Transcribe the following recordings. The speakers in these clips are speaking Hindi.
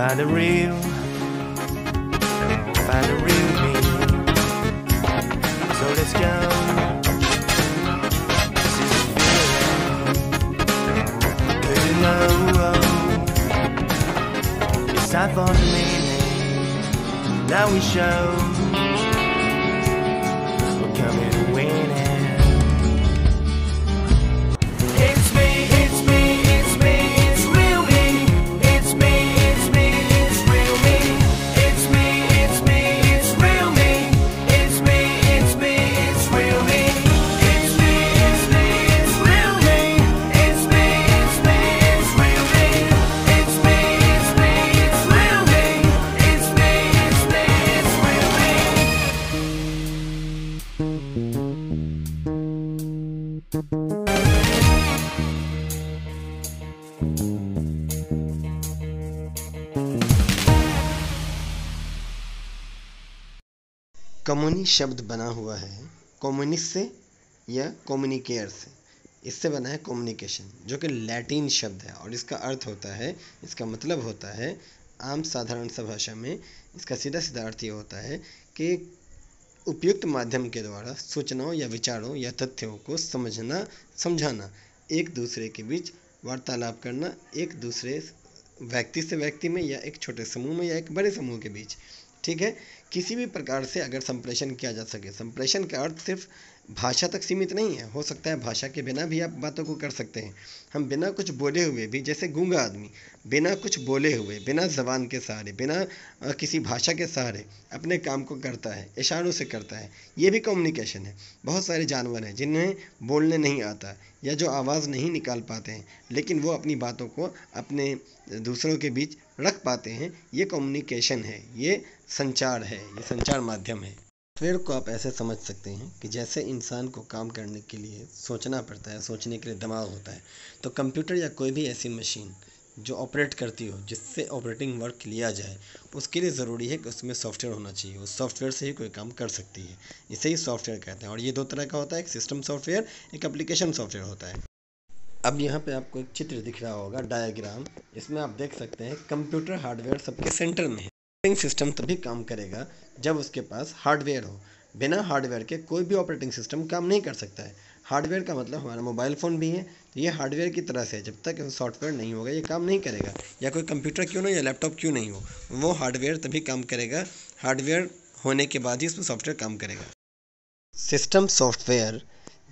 Find the real, find the real me. So let's go. This is the feeling. you know, it's time for the meaning. Now we show. We're coming. कम्युनी शब्द बना हुआ है कम्युनिस्ट से या कम्युनिकेयर से इससे बना है कम्युनिकेशन जो कि लैटिन शब्द है और इसका अर्थ होता है इसका मतलब होता है आम साधारण सा भाषा में इसका सीधा सीधा अर्थ ये होता है कि उपयुक्त माध्यम के द्वारा सूचनाओं या विचारों या तथ्यों को समझना समझाना एक दूसरे के बीच वार्तालाप करना एक दूसरे व्यक्ति से व्यक्ति में या एक छोटे समूह में या एक बड़े समूह के बीच ठीक है किसी भी प्रकार से अगर संप्रेषण किया जा सके संप्रेषण का अर्थ सिर्फ भाषा तक सीमित नहीं है हो सकता है भाषा के बिना भी आप बातों को कर सकते हैं हम बिना कुछ बोले हुए भी जैसे गूंगा आदमी बिना कुछ बोले हुए बिना जबान के सहारे बिना किसी भाषा के सहारे अपने काम को करता है इशारों से करता है ये भी कम्युनिकेशन है बहुत सारे जानवर हैं जिन्हें बोलने नहीं आता या जो आवाज़ नहीं निकाल पाते हैं लेकिन वो अपनी बातों को अपने दूसरों के बीच रख पाते हैं ये कम्युनिकेशन है ये संचार है ये संचार माध्यम है सॉफ्टवेयर को आप ऐसे समझ सकते हैं कि जैसे इंसान को काम करने के लिए सोचना पड़ता है सोचने के लिए दिमाग होता है तो कंप्यूटर या कोई भी ऐसी मशीन जो ऑपरेट करती हो जिससे ऑपरेटिंग वर्क लिया जाए उसके लिए ज़रूरी है कि उसमें सॉफ्टवेयर होना चाहिए उस सॉफ्टवेयर से ही कोई काम कर सकती है इसे ही सॉफ्टवेयर कहते हैं और ये दो तरह का होता है एक सिस्टम सॉफ्टवेयर एक एप्लीकेशन सॉफ्टवेयर होता है अब यहाँ पे आपको एक चित्र दिख रहा होगा डायग्राम इसमें आप देख सकते हैं कंप्यूटर हार्डवेयर सबके सेंटर में है ऑपरेटिंग सिस्टम तभी काम करेगा जब उसके पास हार्डवेयर हो बिना हार्डवेयर के कोई भी ऑपरेटिंग सिस्टम काम नहीं कर सकता है हार्डवेयर का मतलब हमारा मोबाइल फ़ोन भी है तो ये हार्डवेयर की तरह से जब तक सॉफ्टवेयर नहीं होगा ये काम नहीं करेगा या कोई कंप्यूटर क्यों ना या लैपटॉप क्यों नहीं हो वो हार्डवेयर तभी काम करेगा हार्डवेयर होने के बाद ही उसमें सॉफ्टवेयर काम करेगा सिस्टम सॉफ्टवेयर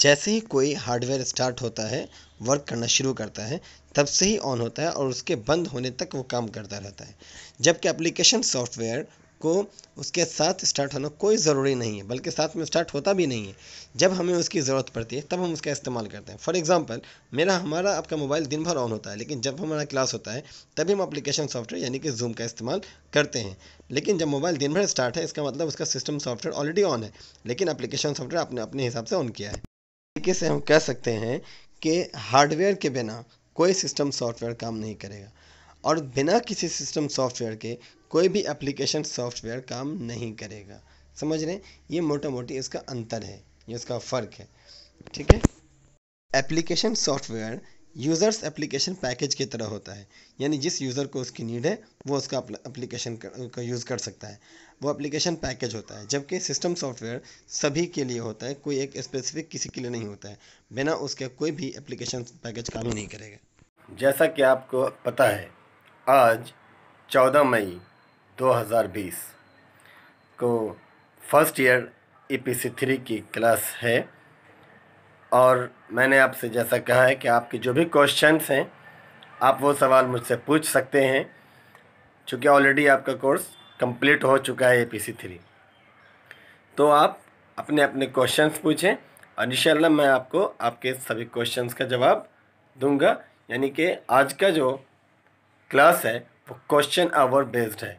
जैसे ही कोई हार्डवेयर स्टार्ट होता है वर्क करना शुरू करता है तब से ही ऑन होता है और उसके बंद होने तक वो काम करता रहता है जबकि एप्लीकेशन सॉफ्टवेयर को उसके साथ स्टार्ट होना कोई ज़रूरी नहीं है बल्कि साथ में स्टार्ट होता भी नहीं है जब हमें उसकी ज़रूरत पड़ती है तब हम उसका इस्तेमाल करते हैं फॉर एग्ज़ाम्पल मेरा हमारा आपका मोबाइल दिन भर ऑन होता है लेकिन जब हमारा क्लास होता है तभी हम एप्लीकेशन सॉफ्टवेयर यानी कि जूम का इस्तेमाल करते हैं लेकिन जब मोबाइल दिन भर स्टार्ट है इसका मतलब उसका सिस्टम सॉफ्टवेयर ऑलरेडी ऑन है लेकिन अप्लीकेशन सॉफ्टवेयर आपने अपने हिसाब से ऑन किया है तरीके से हम कह सकते हैं कि हार्डवेयर के बिना कोई सिस्टम सॉफ्टवेयर काम नहीं करेगा और बिना किसी सिस्टम सॉफ्टवेयर के कोई भी एप्लीकेशन सॉफ्टवेयर काम नहीं करेगा समझ रहे हैं ये मोटा मोटी इसका अंतर है ये इसका फ़र्क है ठीक है application software users application package की तरह होता है यानी जिस यूज़र को उसकी नीड है वो उसका एप्लीकेशन का यूज़ कर सकता है वो एप्लीकेशन पैकेज होता है जबकि सिस्टम सॉफ्टवेयर सभी के लिए होता है कोई एक स्पेसिफिक किसी के लिए नहीं होता है बिना उसके कोई भी एप्लीकेशन पैकेज काम नहीं करेगा जैसा कि आपको पता है आज 14 मई 2020 को first year E P C three की क्लास है और मैंने आपसे जैसा कहा है कि आपके जो भी क्वेश्चंस हैं आप वो सवाल मुझसे पूछ सकते हैं चूँकि ऑलरेडी आपका कोर्स कंप्लीट हो चुका है ए पी सी थ्री तो आप अपने अपने क्वेश्चंस पूछें और इंशाल्लाह मैं आपको आपके सभी क्वेश्चंस का जवाब दूंगा यानी कि आज का जो क्लास है वो क्वेश्चन आवर बेस्ड है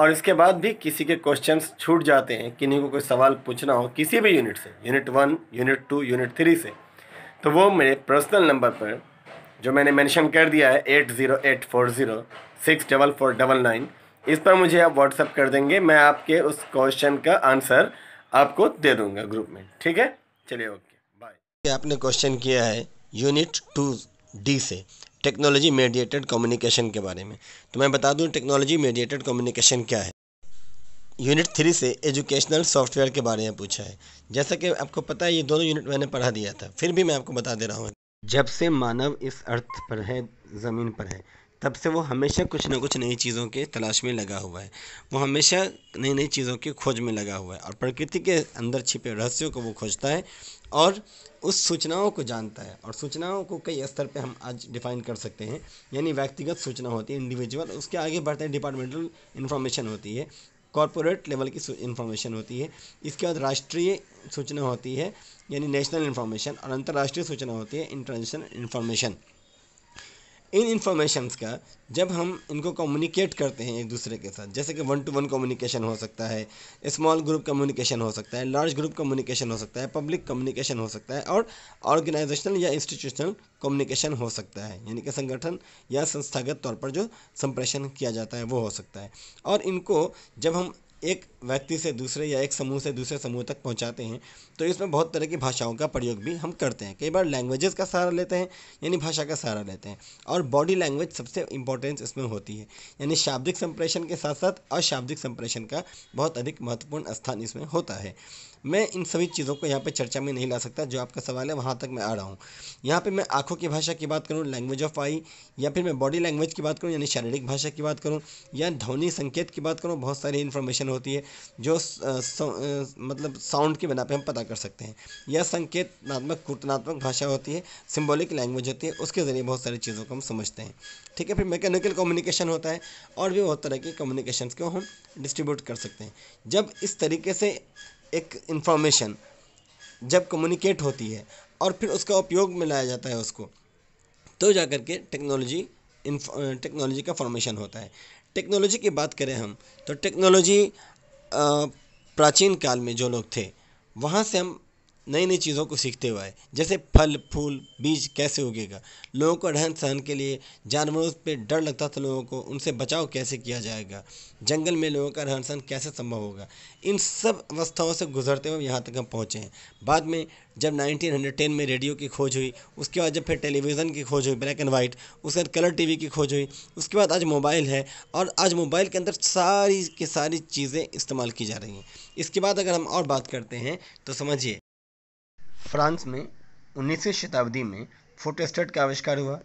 और इसके बाद भी किसी के क्वेश्चंस छूट जाते हैं किन्हीं को कोई सवाल पूछना हो किसी भी यूनिट से unit one unit two unit three से तो वो मेरे पर्सनल नंबर पर जो मैंने मेंशन कर दिया है eight zero eight four zero six double four double nine इस पर मुझे आप व्हाट्सअप कर देंगे मैं आपके उस क्वेश्चन का आंसर आपको दे दूंगा ग्रुप में ठीक है चलिए ओके बाय आपने क्वेश्चन किया है यूनिट टू डी से टेक्नोलॉजी मेडिएटेड कम्युनिकेशन के बारे में तो मैं बता दूं टेक्नोलॉजी मेडिएटेड कम्युनिकेशन क्या है यूनिट थ्री से एजुकेशनल सॉफ्टवेयर के बारे में पूछा है जैसा कि आपको पता है ये दोनों यूनिट मैंने पढ़ा दिया था फिर भी मैं आपको बता दे रहा हूँ जब से मानव इस अर्थ पर है ज़मीन पर है तब से वो हमेशा कुछ ना कुछ नई चीज़ों के तलाश में लगा हुआ है वो हमेशा नई नई चीज़ों की खोज में लगा हुआ है और प्रकृति के अंदर छिपे रहस्यों को वो खोजता है और उस सूचनाओं को जानता है और सूचनाओं को कई स्तर पे हम आज डिफाइन कर सकते हैं यानी व्यक्तिगत सूचना होती है इंडिविजुअल उसके आगे बढ़ते हैं डिपार्टमेंटल इन्फॉर्मेशन होती है कॉरपोरेट लेवल की इन्फॉर्मेशन होती है इसके बाद राष्ट्रीय सूचना होती है यानी नेशनल इन्फॉर्मेशन और अंतर्राष्ट्रीय सूचना होती है इंटरनेशनल इन्फॉर्मेशन इन इन्फॉर्मेशंस का जब हम इनको कम्युनिकेट करते हैं एक दूसरे के साथ जैसे कि वन टू वन कम्युनिकेशन हो सकता है स्मॉल ग्रुप कम्युनिकेशन हो सकता है लार्ज ग्रुप कम्युनिकेशन हो सकता है पब्लिक कम्युनिकेशन हो सकता है और ऑर्गेनाइजेशनल या इंस्टीट्यूशनल कम्युनिकेशन हो सकता है यानी कि संगठन या संस्थागत तौर पर जो संप्रेषण किया जाता है वो हो सकता है और इनको जब हम एक व्यक्ति से दूसरे या एक समूह से दूसरे समूह तक पहुंचाते हैं तो इसमें बहुत तरह की भाषाओं का प्रयोग भी हम करते हैं कई बार लैंग्वेजेस का सहारा लेते हैं यानी भाषा का सहारा लेते हैं और बॉडी लैंग्वेज सबसे इंपॉर्टेंस इसमें होती है यानी शाब्दिक संप्रेषण के साथ साथ अशाब्दिक संप्रेषण का बहुत अधिक महत्वपूर्ण स्थान इसमें होता है मैं इन सभी चीज़ों को यहाँ पे चर्चा में नहीं ला सकता जो आपका सवाल है वहाँ तक मैं आ रहा हूँ यहाँ पे मैं आंखों की भाषा की बात करूँ लैंग्वेज ऑफ आई या फिर मैं बॉडी लैंग्वेज की बात करूँ यानी शारीरिक भाषा की बात करूँ या ध्वनि संकेत की बात करूँ बहुत सारी इन्फॉर्मेशन होती है जो मतलब साउंड के बिना पर हम पता कर सकते हैं या संकेतनात्मक कूटनात्मक भाषा होती है सिम्बॉलिक लैंग्वेज होती है उसके ज़रिए बहुत सारी चीज़ों को हम समझते हैं ठीक है फिर मैकेनिकल कम्युनिकेशन होता है और भी बहुत तरह के कम्युनिकेशन को हम डिस्ट्रीब्यूट कर सकते हैं जब इस तरीके से एक इंफॉर्मेशन जब कम्युनिकेट होती है और फिर उसका उपयोग में लाया जाता है उसको तो जा कर के टेक्नोलॉजी टेक्नोलॉजी का फॉर्मेशन होता है टेक्नोलॉजी की बात करें हम तो टेक्नोलॉजी प्राचीन काल में जो लोग थे वहाँ से हम नई नई चीज़ों को सीखते हुए आए जैसे फल फूल बीज कैसे उगेगा लोगों को रहन सहन के लिए जानवरों पे डर लगता था लोगों को उनसे बचाव कैसे किया जाएगा जंगल में लोगों का रहन सहन कैसे संभव होगा इन सब अवस्थाओं से गुजरते हुए यहाँ तक हम पहुँचे हैं बाद में जब 1910 में रेडियो की खोज हुई उसके बाद जब फिर टेलीविज़न की खोज हुई ब्लैक एंड वाइट उसके बाद कलर टीवी की खोज हुई उसके बाद आज मोबाइल है और आज मोबाइल के अंदर सारी की सारी चीज़ें इस्तेमाल की जा रही हैं इसके बाद अगर हम और बात करते हैं तो समझिए फ्रांस में उन्नीसवीं शताब्दी में फोटोस्टेट का आविष्कार हुआ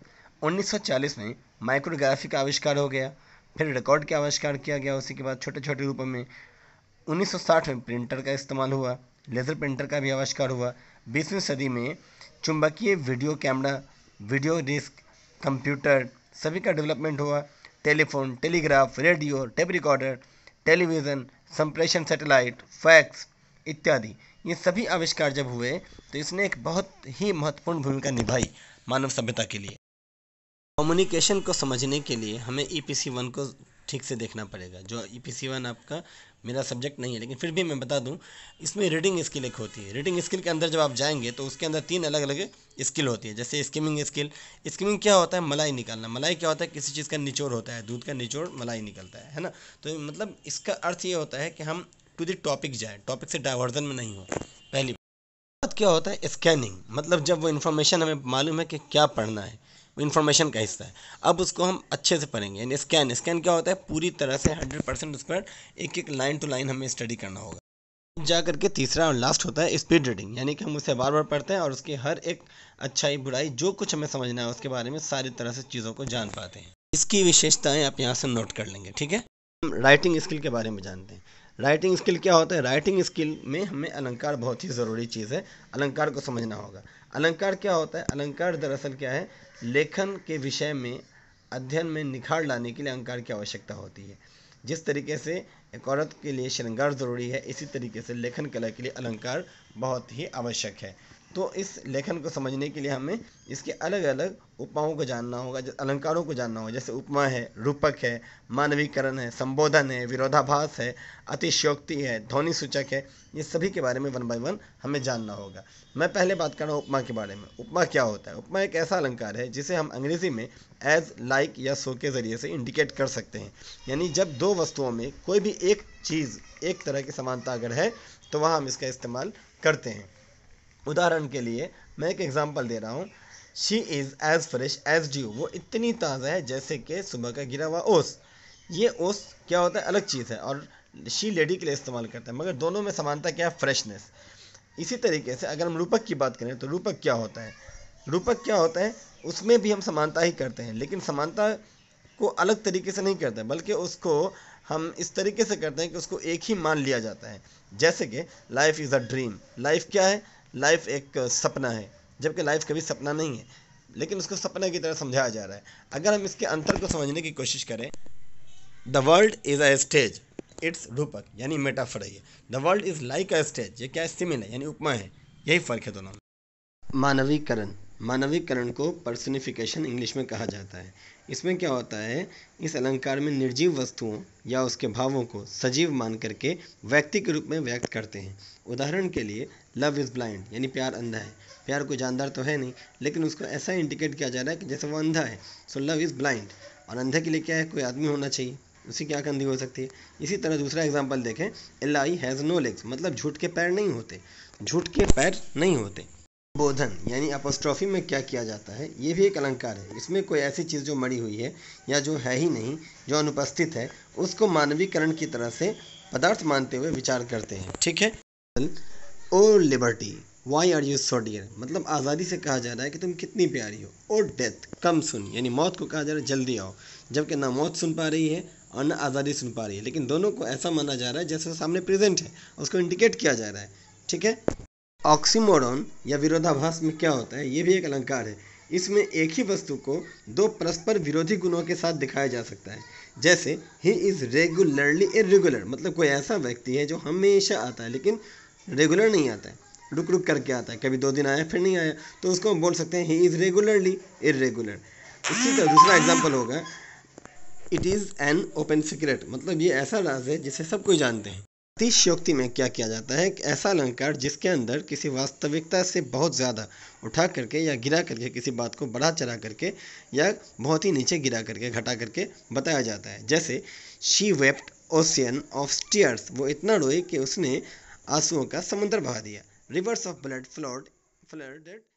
1940 में माइक्रोग्राफी का आविष्कार हो गया फिर रिकॉर्ड का आविष्कार किया गया उसी के बाद छोटे छोटे रूपों में 1960 में प्रिंटर का इस्तेमाल हुआ लेज़र प्रिंटर का भी आविष्कार हुआ बीसवीं सदी में चुंबकीय video camera video disc computer सभी का डेवलपमेंट हुआ telephone telegraph radio tape recorder television संप्रेषण सैटेलाइट फैक्स इत्यादि ये सभी आविष्कार जब हुए तो इसने एक बहुत ही महत्वपूर्ण भूमिका निभाई मानव सभ्यता के लिए कम्युनिकेशन को समझने के लिए हमें ई पी सी वन को ठीक से देखना पड़ेगा जो ई पी सी वन आपका मेरा सब्जेक्ट नहीं है लेकिन फिर भी मैं बता दूं इसमें रीडिंग स्किल एक होती है रीडिंग स्किल के अंदर जब आप जाएंगे तो उसके अंदर तीन अलग अलग स्किल होती है जैसे स्किमिंग स्किल स्किमिंग क्या होता है मलाई निकालना मलाई क्या होता है किसी चीज़ का निचोड़ होता है दूध का निचोड़ मलाई निकलता है है ना तो मतलब इसका अर्थ ये होता है कि हम टू द टॉपिक जाए टॉपिक से डाइवर्जन में नहीं हो पहली बात क्या होता है स्कैनिंग मतलब जब वो इन्फॉर्मेशन हमें मालूम है कि क्या पढ़ना है वो इन्फॉर्मेशन का हिस्सा है अब उसको हम अच्छे से पढ़ेंगे यानी स्कैन स्कैन क्या होता है पूरी तरह से हंड्रेड परसेंट उस पर एक एक लाइन टू लाइन हमें स्टडी करना होगा जा करके तीसरा और लास्ट होता है स्पीड रीडिंग यानी कि हम उसे बार बार पढ़ते हैं और उसकी हर एक अच्छाई बुराई जो कुछ हमें समझना है उसके बारे में सारी तरह से चीज़ों को जान पाते हैं इसकी विशेषताएं आप यहाँ से नोट कर लेंगे ठीक है हम राइटिंग स्किल के बारे में जानते हैं राइटिंग स्किल क्या होता है राइटिंग स्किल में हमें अलंकार बहुत ही ज़रूरी चीज़ है अलंकार को समझना होगा अलंकार क्या होता है अलंकार दरअसल क्या है लेखन के विषय में अध्ययन में निखार लाने के लिए अलंकार की आवश्यकता होती है जिस तरीके से एक औरत के लिए श्रृंगार ज़रूरी है इसी तरीके से लेखन कला के लिए अलंकार बहुत ही आवश्यक है तो इस लेखन को समझने के लिए हमें इसके अलग अलग उपमाओं को जानना होगा अलंकारों को जानना होगा जैसे उपमा है रूपक है मानवीकरण है संबोधन है विरोधाभास है अतिशयोक्ति है ध्वनि सूचक है ये सभी के बारे में वन बाय वन हमें जानना होगा मैं पहले बात कर रहा हूँ उपमा के बारे में उपमा क्या होता है उपमा एक ऐसा अलंकार है जिसे हम अंग्रेजी में एज लाइक या सो के ज़रिए से इंडिकेट कर सकते हैं यानी जब दो वस्तुओं में कोई भी एक चीज़ एक तरह की समानता अगर है तो वहाँ हम इसका इस्तेमाल करते हैं उदाहरण के लिए मैं एक एग्ज़ाम्पल दे रहा हूँ she is as fresh as dew वो इतनी ताज़ा है जैसे कि सुबह का गिरा हुआ ओस ये ओस क्या होता है अलग चीज़ है और शी लेडी के लिए इस्तेमाल करते हैं मगर दोनों में समानता क्या है फ्रेशनेस इसी तरीके से अगर हम रूपक की बात करें तो रूपक क्या होता है रूपक क्या होता है उसमें भी हम समानता ही करते हैं लेकिन समानता को अलग तरीके से नहीं करते बल्कि उसको हम इस तरीके से करते हैं कि उसको एक ही मान लिया जाता है जैसे कि life is a dream life क्या है लाइफ एक सपना है जबकि लाइफ कभी सपना नहीं है लेकिन उसको सपना की तरह समझाया जा रहा है अगर हम इसके अंतर को समझने की कोशिश करें the world is a stage it's रूपक यानी मेटाफर है the world is like a stage ये क्या सिमिल है यानी उपमा है यही फर्क है दोनों में मानवीकरण मानवीकरण को पर्सनिफिकेशन इंग्लिश में कहा जाता है इसमें क्या होता है इस अलंकार में निर्जीव वस्तुओं या उसके भावों को सजीव मान करके व्यक्ति के रूप में व्यक्त करते हैं उदाहरण के लिए लव इज़ ब्लाइंड यानी प्यार अंधा है प्यार कोई जानदार तो है नहीं लेकिन उसको ऐसा इंडिकेट किया जा रहा है कि जैसे वो अंधा है सो लव इज़ ब्लाइंड और अंधे के लिए क्या है कोई आदमी होना चाहिए उसी क्या कंधी हो सकती है इसी तरह दूसरा एग्जाम्पल देखें a lie has no legs मतलब झूठ के पैर नहीं होते झूठ के पैर नहीं होते बोधन यानी अपोस्ट्रॉफी में क्या किया जाता है ये भी एक अलंकार है इसमें कोई ऐसी चीज़ जो मड़ी हुई है या जो है ही नहीं जो अनुपस्थित है उसको मानवीकरण की तरह से पदार्थ मानते हुए विचार करते हैं ठीक है O liberty why are you so dear मतलब आज़ादी से कहा जा रहा है कि तुम कितनी प्यारी हो ओ डेथ कम सुन यानी मौत को कहा जा रहा है जल्दी आओ जबकि ना मौत सुन पा रही है और ना आज़ादी सुन पा रही है लेकिन दोनों को ऐसा माना जा रहा है जैसे सामने प्रेजेंट है उसको इंडिकेट किया जा रहा है ठीक है ऑक्सीमोरॉन या विरोधाभास में क्या होता है ये भी एक अलंकार है इसमें एक ही वस्तु को दो परस्पर विरोधी गुणों के साथ दिखाया जा सकता है जैसे ही इज़ रेगुलरली इरेगुलर मतलब कोई ऐसा व्यक्ति है जो हमेशा आता है लेकिन रेगुलर नहीं आता है रुक रुक करके आता है कभी दो दिन आया फिर नहीं आया तो उसको हम बोल सकते हैं ही इज़ रेगुलरली इरेगुलर इसी का दूसरा एग्जाम्पल होगा it is an open secret मतलब ये ऐसा राज है जिसे सब कोई जानते हैं अतिशयोक्ति में क्या किया जाता है ऐसा अलंकार जिसके अंदर किसी वास्तविकता से बहुत ज़्यादा उठा करके या गिरा करके किसी बात को बढ़ा चढ़ा करके या बहुत ही नीचे गिरा करके घटा करके बताया जाता है जैसे she wept ocean of tears वो इतना रोई कि उसने आंसुओं का समुद्र बहा दिया rivers of blood flowed flooded